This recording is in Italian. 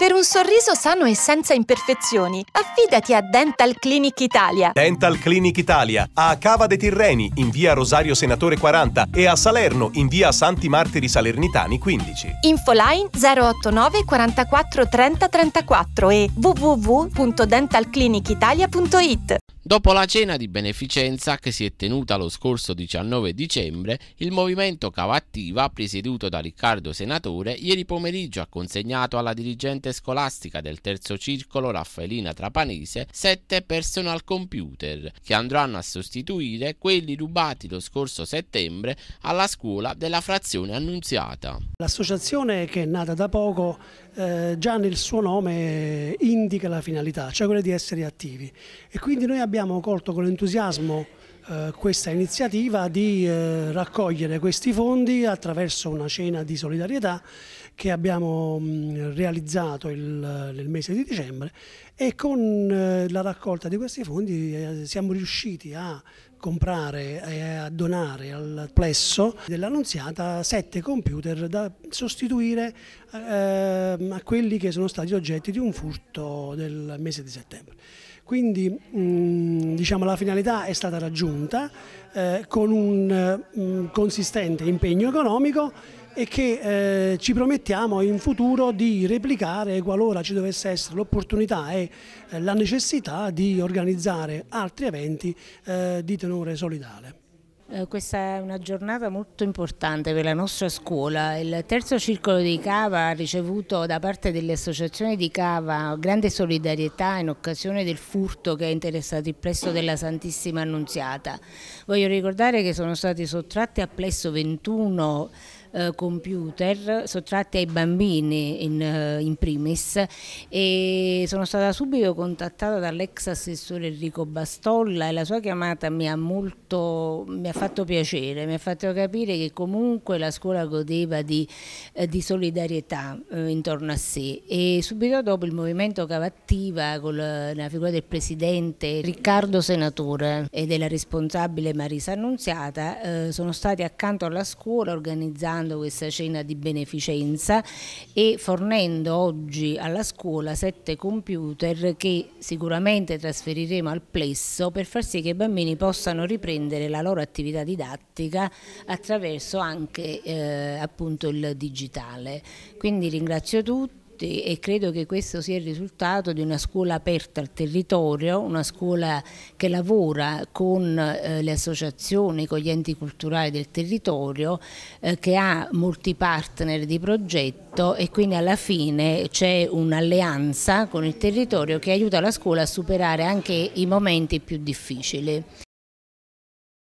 Per un sorriso sano e senza imperfezioni, affidati a Dental Clinic Italia. Dental Clinic Italia, a Cava dei Tirreni, in via Rosario Senatore 40 e a Salerno, in via Santi Martiri Salernitani 15. Infoline 089 44 30 34 e www.dentalclinicitalia.it Dopo la cena di beneficenza che si è tenuta lo scorso 19 dicembre, il movimento Cavattiva, presieduto da Riccardo Senatore, ieri pomeriggio ha consegnato alla dirigente scolastica del terzo circolo Raffaelina Trapanese sette personal computer che andranno a sostituire quelli rubati lo scorso settembre alla scuola della frazione annunziata. L'associazione che è nata da poco eh, già nel suo nome indica la finalità, cioè quella di essere attivi. E quindi noi abbiamo colto con entusiasmo eh, questa iniziativa di eh, raccogliere questi fondi attraverso una cena di solidarietà che abbiamo mh, mm, realizzato il, nel mese di dicembre e con eh, la raccolta di questi fondi eh, siamo riusciti a comprare e a donare al plesso dell'annunziata sette computer da sostituire eh, a quelli che sono stati oggetti di un furto del mese di settembre. Quindi diciamo, la finalità è stata raggiunta eh, con un mh, consistente impegno economico e che eh, ci promettiamo in futuro di replicare qualora ci dovesse essere l'opportunità e eh, la necessità di organizzare altri eventi eh, di tenore solidale. Eh, questa è una giornata molto importante per la nostra scuola. Il terzo circolo di Cava ha ricevuto da parte delle associazioni di Cava grande solidarietà in occasione del furto che ha interessato il plesso della Santissima Annunziata. Voglio ricordare che sono stati sottratti a plesso 21 eh, computer sottratti ai bambini in, eh, in, primis e sono stata subito contattata dall'ex assessore Enrico Bastolla e la sua chiamata mi ha molto mi ha fatto piacere, mi ha fatto capire che comunque la scuola godeva di, eh, di solidarietà intorno a sé e subito dopo il movimento Cavattiva con la, la figura del presidente Riccardo Senatore e della responsabile Marisa Annunziata eh, sono stati accanto alla scuola organizzando organizzando questa cena di beneficenza e fornendo oggi alla scuola sette computer che sicuramente trasferiremo al plesso per far sì che i bambini possano riprendere la loro attività didattica attraverso anche eh, appunto il digitale. Quindi ringrazio tutti tutti e credo che questo sia il risultato di una scuola aperta al territorio, una scuola che lavora con eh, le associazioni, con gli enti culturali del territorio, eh, che ha molti partner di progetto e quindi alla fine c'è un'alleanza con il territorio che aiuta la scuola a superare anche i momenti più difficili.